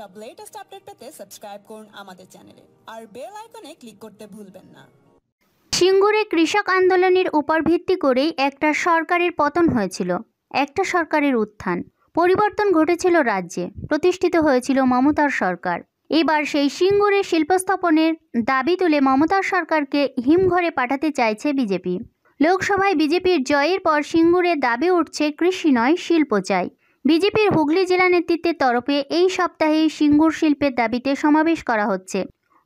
সব latest update পেতে subscribe করুন আমাদের চ্যানেলে আর বেল আইকনে ক্লিক করতে ভুলবেন না সিঙ্গুরে কৃষক আন্দোলনের উপর ভিত্তি করেই একটা সরকারের পতন হয়েছিল একটা সরকারের উত্থান পরিবর্তন ঘটেছিল রাজ্যে প্রতিষ্ঠিত হয়েছিল মমতার সরকার এবার সেই সিঙ্গুরে শিল্পস্থাপনের দাবি তুলে মমতার সরকারকে হিমঘরে পাঠাতে চাইছে বিজেপি লোকসভায় বিজেপির জয়ের পর সিঙ্গুরে দাবি উঠছে কৃষি নয় শিল্প চাই বিজেপির হুগলি জেলা নেতৃত্বের তরফে এই সপ্তাহে সিঙ্গুর শিল্পের দাবিতে সমাবেশ করা হচ্ছে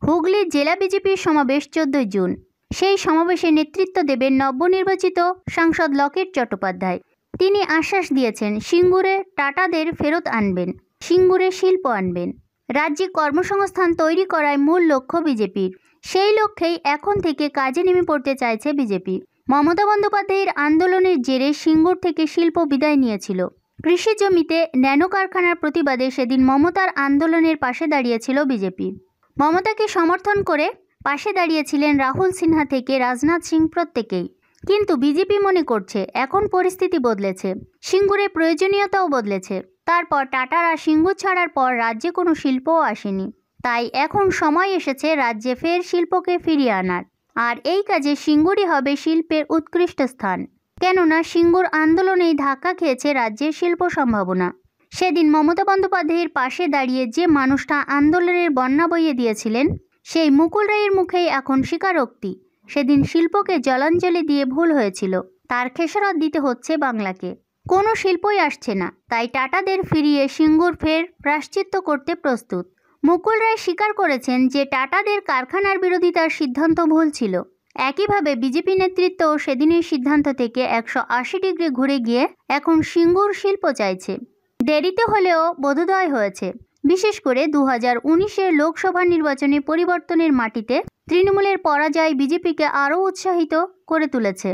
হুগলি জেলা বিজেপির সমাবেশ চোদ্দই জুন সেই সমাবেশে নেতৃত্ব দেবেন নবনির্বাচিত সাংসদ লকেট চট্টোপাধ্যায় তিনি আশ্বাস দিয়েছেন সিঙ্গুরে টাটাদের ফেরত আনবেন সিঙ্গুরে শিল্প আনবেন রাজ্যে কর্মসংস্থান তৈরি করায় মূল লক্ষ্য বিজেপির সেই লক্ষ্যেই এখন থেকে কাজে নেমে পড়তে চাইছে বিজেপি মমতা বন্দ্যোপাধ্যায়ের আন্দোলনের জেরে সিঙ্গুর থেকে শিল্প বিদায় নিয়েছিল কৃষি জমিতে ন্যানো কারখানার প্রতিবাদে সেদিন মমতার আন্দোলনের পাশে দাঁড়িয়েছিল বিজেপি মমতাকে সমর্থন করে পাশে দাঁড়িয়েছিলেন রাহুল সিনহা থেকে রাজনাথ সিং প্রত্যেকেই কিন্তু বিজেপি মনে করছে এখন পরিস্থিতি বদলেছে সিঙ্গুরে প্রয়োজনীয়তাও বদলেছে তারপর টাটার আর সিঙ্গুর ছাড়ার পর রাজ্যে কোনো শিল্পও আসেনি তাই এখন সময় এসেছে রাজ্যে ফের শিল্পকে ফিরিয়ে আনার আর এই কাজে সিঙ্গুরই হবে শিল্পের উৎকৃষ্ট স্থান কেননা সিঙ্গুর আন্দোলনেই ধাক্কা খেয়েছে রাজ্যের শিল্প সম্ভাবনা সেদিন মমতা বন্দ্যোপাধ্যায়ের পাশে দাঁড়িয়ে যে মানুষটা আন্দোলনের বন্যা বইয়ে দিয়েছিলেন সেই মুকুল রায়ের মুখেই এখন স্বীকারোক্তি সেদিন শিল্পকে জলাঞ্জলি দিয়ে ভুল হয়েছিল তার খেসারত দিতে হচ্ছে বাংলাকে কোনো শিল্পই আসছে না তাই টাটাদের ফিরিয়ে সিঙ্গুর ফের প্রাশ্চিত্য করতে প্রস্তুত মুকুল রায় স্বীকার করেছেন যে টাটাদের কারখানার বিরোধিতার সিদ্ধান্ত ভুল ছিল একইভাবে বিজেপি নেতৃত্ব সেদিনের সিদ্ধান্ত থেকে একশো ডিগ্রি ঘুরে গিয়ে এখন সিঙ্গুর শিল্প চাইছে দেরিতে হলেও বোধোদয় হয়েছে বিশেষ করে দু হাজার উনিশের লোকসভা নির্বাচনে পরিবর্তনের মাটিতে তৃণমূলের পরাজয় বিজেপিকে আরও উৎসাহিত করে তুলেছে